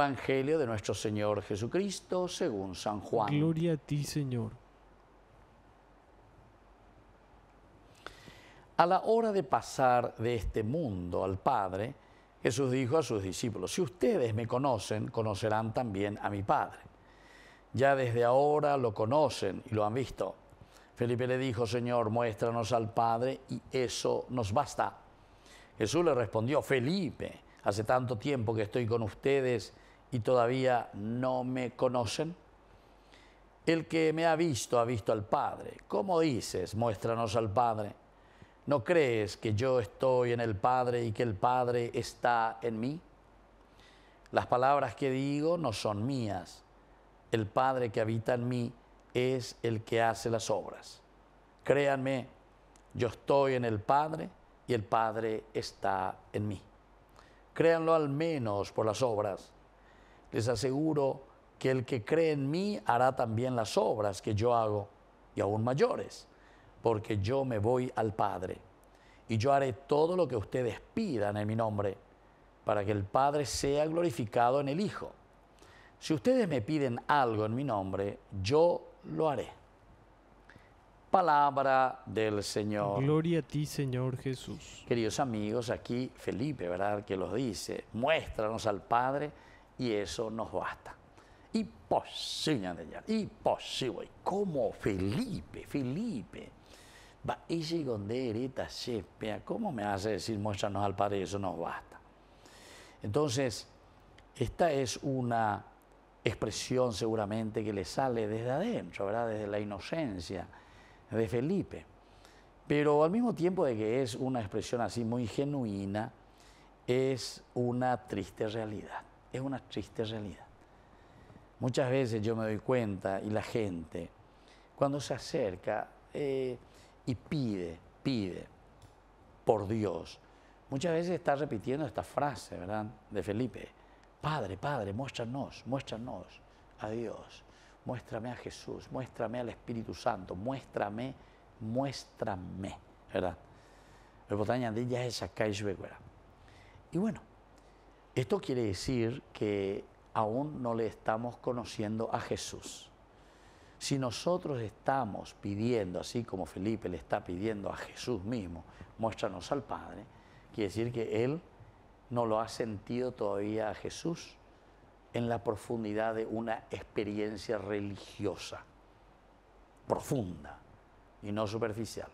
Evangelio de nuestro Señor Jesucristo según San Juan. Gloria a ti, Señor. A la hora de pasar de este mundo al Padre, Jesús dijo a sus discípulos, si ustedes me conocen, conocerán también a mi Padre. Ya desde ahora lo conocen y lo han visto. Felipe le dijo, Señor, muéstranos al Padre y eso nos basta. Jesús le respondió, Felipe, hace tanto tiempo que estoy con ustedes y todavía no me conocen? El que me ha visto ha visto al Padre. ¿Cómo dices, muéstranos al Padre? ¿No crees que yo estoy en el Padre y que el Padre está en mí? Las palabras que digo no son mías. El Padre que habita en mí es el que hace las obras. Créanme, yo estoy en el Padre y el Padre está en mí. Créanlo al menos por las obras les aseguro que el que cree en mí hará también las obras que yo hago, y aún mayores, porque yo me voy al Padre. Y yo haré todo lo que ustedes pidan en mi nombre, para que el Padre sea glorificado en el Hijo. Si ustedes me piden algo en mi nombre, yo lo haré. Palabra del Señor. Gloria a ti, Señor Jesús. Queridos amigos, aquí Felipe, ¿verdad? Que los dice, muéstranos al Padre y eso nos basta. Imposible, y imposible. Como Felipe, Felipe. Va, ese gonderita, ¿cómo me hace decir muéstranos al Padre? Eso nos basta. Entonces, esta es una expresión seguramente que le sale desde adentro, ¿verdad? Desde la inocencia de Felipe. Pero al mismo tiempo de que es una expresión así muy genuina, es una triste realidad es una triste realidad. Muchas veces yo me doy cuenta y la gente, cuando se acerca eh, y pide, pide por Dios, muchas veces está repitiendo esta frase, ¿verdad? De Felipe, Padre, Padre, muéstranos, muéstranos a Dios, muéstrame a Jesús, muéstrame al Espíritu Santo, muéstrame, muéstrame, ¿verdad? ya es Y bueno, esto quiere decir que aún no le estamos conociendo a Jesús. Si nosotros estamos pidiendo, así como Felipe le está pidiendo a Jesús mismo, muéstranos al Padre, quiere decir que él no lo ha sentido todavía a Jesús en la profundidad de una experiencia religiosa, profunda y no superficial.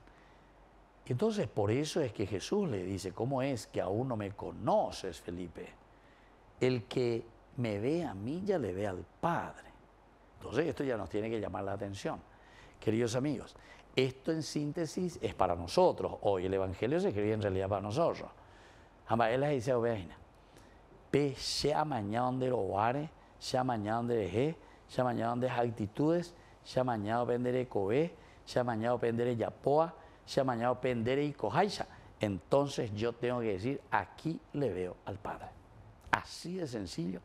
Entonces, por eso es que Jesús le dice, ¿cómo es que aún no me conoces, Felipe? el que me ve a mí ya le ve al Padre. Entonces esto ya nos tiene que llamar la atención. Queridos amigos, esto en síntesis es para nosotros. Hoy el Evangelio se escribe en realidad para nosotros. Amaela dice a ve pe sea mañana de se sea mañana de se sea mañana de actitudes, sea mañana vendere cobe, sea mañana vendere yapoa, sea mañana vendere y Entonces yo tengo que decir, aquí le veo al Padre. Así de sencillo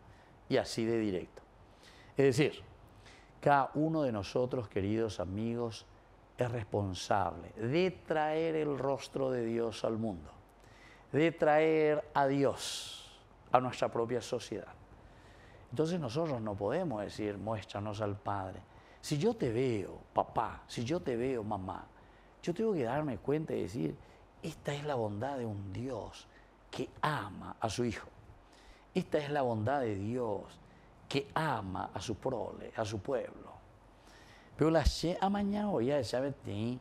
y así de directo. Es decir, cada uno de nosotros, queridos amigos, es responsable de traer el rostro de Dios al mundo, de traer a Dios a nuestra propia sociedad. Entonces nosotros no podemos decir, muéstranos al Padre. Si yo te veo, papá, si yo te veo, mamá, yo tengo que darme cuenta y decir, esta es la bondad de un Dios que ama a su Hijo. Esta es la bondad de Dios que ama a su prole, a su pueblo. Pero la se amañado ya sabe ti,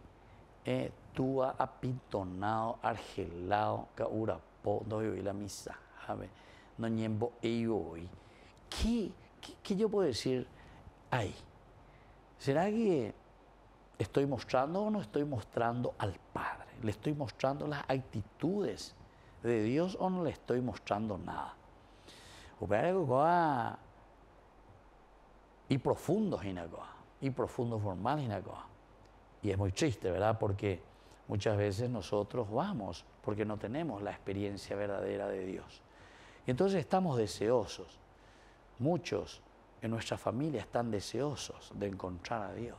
eh, tú apintonado, argelado, caurapó, no y la misa, No e y hoy. ¿Qué, qué, yo puedo decir ahí? ¿Será que estoy mostrando o no estoy mostrando al Padre? ¿Le estoy mostrando las actitudes de Dios o no le estoy mostrando nada? y profundos en y profundos formales en Y es muy triste, ¿verdad? Porque muchas veces nosotros vamos porque no tenemos la experiencia verdadera de Dios. Y entonces estamos deseosos. Muchos en nuestra familia están deseosos de encontrar a Dios.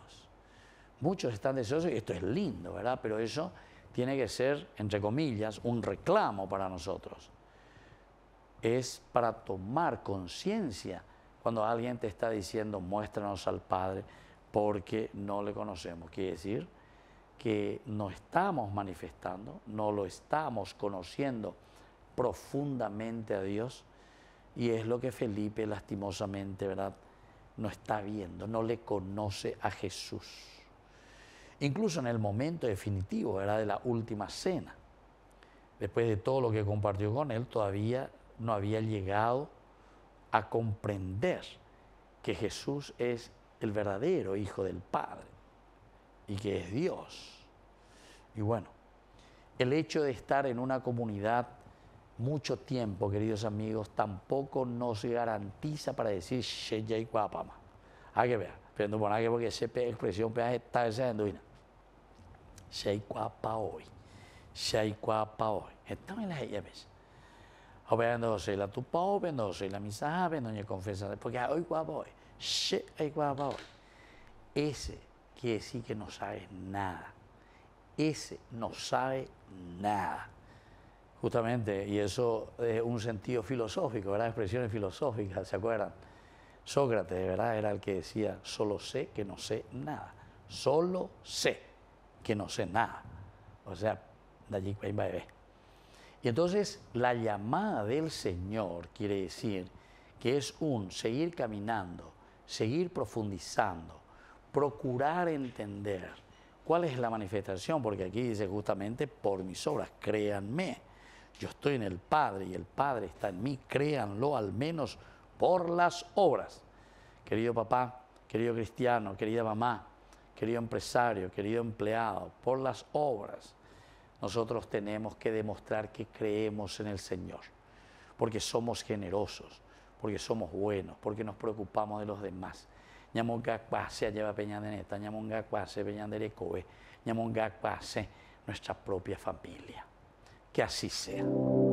Muchos están deseosos, y esto es lindo, ¿verdad? Pero eso tiene que ser, entre comillas, un reclamo para nosotros es para tomar conciencia cuando alguien te está diciendo, muéstranos al Padre, porque no le conocemos. Quiere decir que no estamos manifestando, no lo estamos conociendo profundamente a Dios. Y es lo que Felipe lastimosamente, ¿verdad? No está viendo, no le conoce a Jesús. Incluso en el momento definitivo, era De la última cena. Después de todo lo que compartió con él, todavía no había llegado a comprender que Jesús es el verdadero Hijo del Padre y que es Dios. Y bueno, el hecho de estar en una comunidad mucho tiempo, queridos amigos, tampoco nos garantiza para decir Hay que ver, pero que porque esa expresión está esa Sheya y hoy. hoy. Estamos en las sé la no sé la misa, me confesan, porque ah, hoy guapo, hoy Ese quiere decir que no sabe nada. Ese no sabe nada. Justamente, y eso es un sentido filosófico, ¿verdad? Expresiones filosóficas, ¿se acuerdan? Sócrates, de ¿verdad? Era el que decía, solo sé que no sé nada. Solo sé que no sé nada. O sea, de allí va a beber. Y entonces la llamada del Señor quiere decir que es un seguir caminando, seguir profundizando, procurar entender cuál es la manifestación, porque aquí dice justamente, por mis obras, créanme, yo estoy en el Padre y el Padre está en mí, créanlo al menos por las obras. Querido papá, querido cristiano, querida mamá, querido empresario, querido empleado, por las obras nosotros tenemos que demostrar que creemos en el Señor, porque somos generosos, porque somos buenos, porque nos preocupamos de los demás. lleva peña de nuestra propia familia. Que así sea.